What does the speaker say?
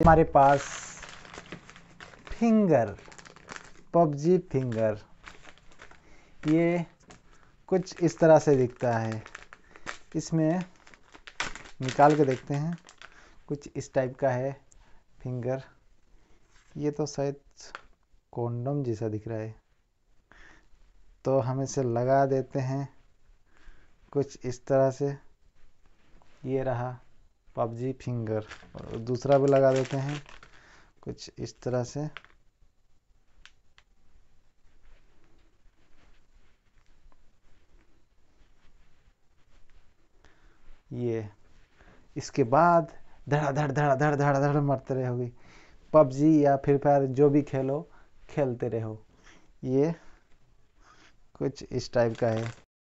हमारे पास finger PUBG finger ये कुछ इस तरह से दिखता है इसमें निकाल के देखते हैं कुछ इस टाइप का है फिंगर ये तो शायद कॉन्डम जैसा दिख रहा है तो हम इसे लगा देते हैं कुछ इस तरह से ये रहा पबजी फिंगर और दूसरा भी लगा देते हैं कुछ इस तरह से ये इसके बाद धड़ा धड़ धड़ा धड़ धड़ धड़ मरते रहोगे पबजी या फिर फायर जो भी खेलो खेलते रहो ये कुछ इस टाइप का है